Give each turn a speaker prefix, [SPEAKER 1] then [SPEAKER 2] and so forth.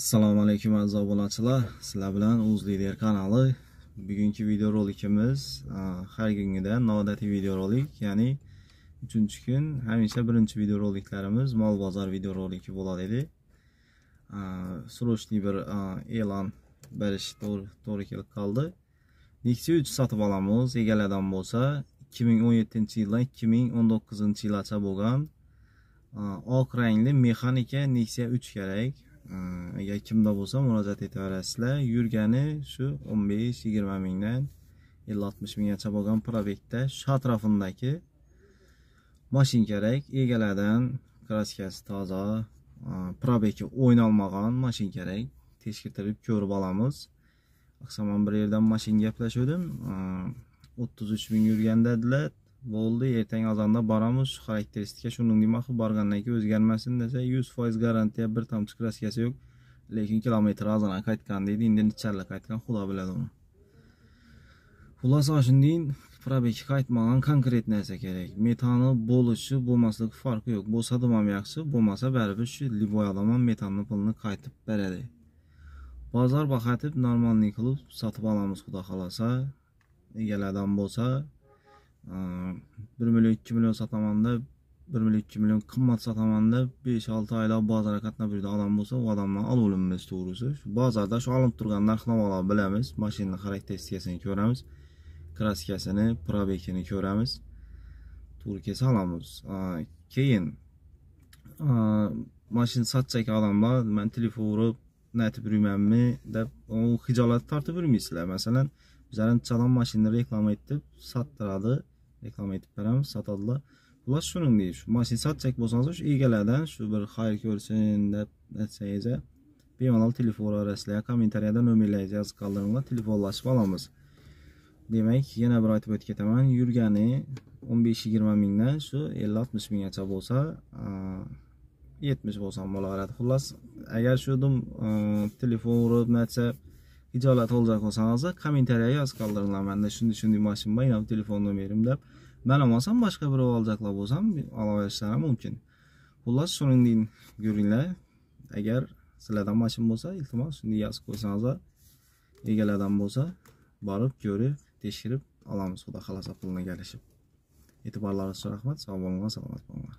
[SPEAKER 1] assalomu alaykum aziz obunachilar sizlar bilan o'z lider kanali bugungi videorolikimiz har kungidan noodatiy videorolik ya'ni uchinchi kun hamisha birinchi videoroliklarimiz mol bozor videoroliki bo'ladi edi срочный bir e'lon berish to'g'ri kelib qoldi nexia uch sotib olamiz egaladan bo'lsa 2017 yildan 2019 yilgacha bo'lgan oq rangli mexanika nexia 3 kerak agar kimda bo'lsa murojaat etaverasizlar yurgani shu o'n besh yigirma mingdan ellik oltmish minggacha bo'lgan probekda shu atrofimdagi kerak egalaridan kraskasi toza probeki o'ynalmagan moshinkarak tekshirtirib ko'rib olamiz aqsamon bir yerdan mashina gaplashuvdim o'ttiz uch ming yurgan dedilar bo'ldi ertangi ozonda boramiz shu xarakteristika shuningdek qilib borgandan keyin o'zgarmasin desa yuz foiz garantiya bir tomchi kraskasi yo'q lekin kilometr ozona qaytgan deydi endi necharla qaytgan xudo biladi uni xulosa shundayin probeki qaytmagan konkret narsa kerak metani bo'lishi bo'lmasligi farqi yo'q bo'lsa ham yaxshi bo'lmasa baribir shu любой odam ham metanni pulini qaytib beradi bozor boqatib normalniy qilib sotib olamiz xudo xohlasa Egaladan bo'lsa 1 million 2 million sotaman deb bir million 2 million qimmat sotaman deb besh olti oylab bozorga qatnab yurgan odam bo'lsa u odamdan olavermaymiz to'g'risi shu bozorda shu olinib turgan narx bilamiz mashinani xarakteristikasini ko'ramiz kraskasini probekini ko'ramiz to'g'ri kelsa olamiz keyin mashina sotsak odamlar man telefon urib aytib yurmanmi deb u hijolat tortib yurmaysizlar masalan bizlarni chalon mashinani reklama etib sottiradi reklama aytib beramiz sotadilar ular shuningdek shu mashina sotsak bo'lsangiz shu egalaridan shu bir xayr ko'rsin deb aytsangiz bemalol telefon orasizlar kommentariyada nomerlaringizni yozib qoldiringlar telefonlashib olamiz demak yana bir aytib o'tib ketaman yurgani o'n besh yigirma mingdan shu ellik oltmish minggacha bo'lsa yetmish bo'lsa ham bo'laveradi xullas agar shu telefon urib narsa ijolat olajak bo'lsangiz kommentariyaga yozib qoldiringlar manda shunday shunday mashina bor yana telefon nomerim deb man olmasam boshqa birov olajaqlar bo'lsam olishlari mumkin xullas shuningdek ko'ringlar agar sizlardan mashina bo'lsa iltimos shunday yozib qo'ysangizlar egalardan bo'lsa borib ko'rib tekshirib olamiz xudo xohlasa pulni kelishib e'tiborlaringiz uchun rahmat sog' bo'linglar salomat bo'linglar